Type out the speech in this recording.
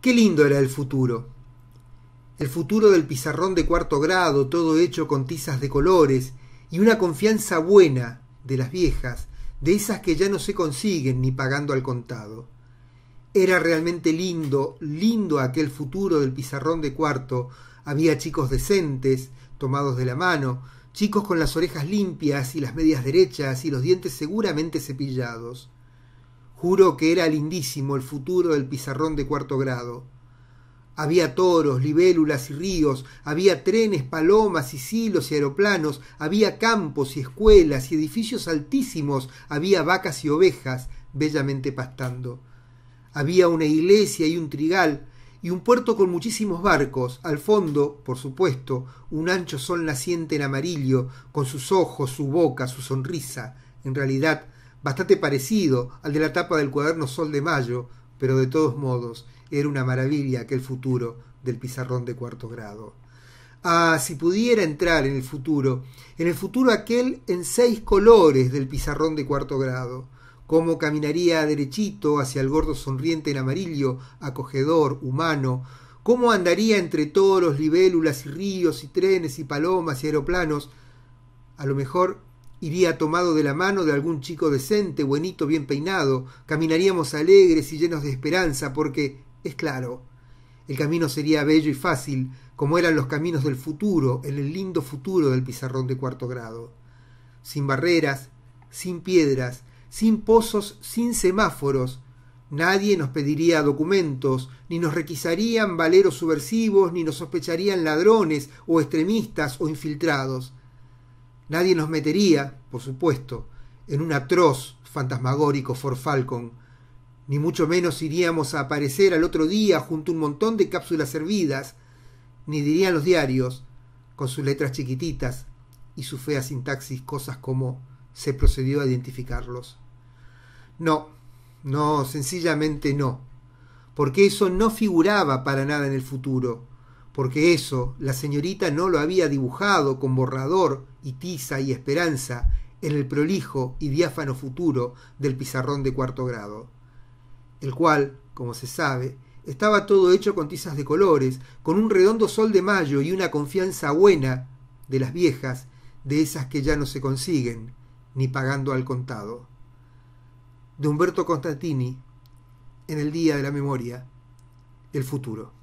Qué lindo era el futuro. El futuro del pizarrón de cuarto grado, todo hecho con tizas de colores, y una confianza buena de las viejas, de esas que ya no se consiguen ni pagando al contado. Era realmente lindo, lindo aquel futuro del pizarrón de cuarto. Había chicos decentes, tomados de la mano, chicos con las orejas limpias y las medias derechas y los dientes seguramente cepillados. Juro que era lindísimo el futuro del pizarrón de cuarto grado. Había toros, libélulas y ríos, había trenes, palomas y silos y aeroplanos, había campos y escuelas y edificios altísimos, había vacas y ovejas bellamente pastando. Había una iglesia y un trigal, y un puerto con muchísimos barcos, al fondo, por supuesto, un ancho sol naciente en amarillo, con sus ojos, su boca, su sonrisa, en realidad bastante parecido al de la tapa del cuaderno Sol de Mayo, pero de todos modos era una maravilla aquel futuro del pizarrón de cuarto grado. Ah, si pudiera entrar en el futuro, en el futuro aquel en seis colores del pizarrón de cuarto grado, cómo caminaría derechito hacia el gordo sonriente en amarillo, acogedor, humano, cómo andaría entre toros, libélulas y ríos y trenes y palomas y aeroplanos, a lo mejor Iría tomado de la mano de algún chico decente, buenito, bien peinado, caminaríamos alegres y llenos de esperanza, porque, es claro, el camino sería bello y fácil, como eran los caminos del futuro, en el lindo futuro del pizarrón de cuarto grado. Sin barreras, sin piedras, sin pozos, sin semáforos, Nadie nos pediría documentos, ni nos requisarían valeros subversivos, ni nos sospecharían ladrones o extremistas o infiltrados. Nadie nos metería, por supuesto, en un atroz fantasmagórico For Falcon, ni mucho menos iríamos a aparecer al otro día junto a un montón de cápsulas servidas, ni dirían los diarios, con sus letras chiquititas y su fea sintaxis, cosas como se procedió a identificarlos. No, no, sencillamente no, porque eso no figuraba para nada en el futuro, porque eso la señorita no lo había dibujado con borrador y tiza y esperanza en el prolijo y diáfano futuro del pizarrón de cuarto grado, el cual, como se sabe, estaba todo hecho con tizas de colores, con un redondo sol de mayo y una confianza buena de las viejas, de esas que ya no se consiguen, ni pagando al contado. De Humberto Constantini, en el Día de la Memoria, el futuro.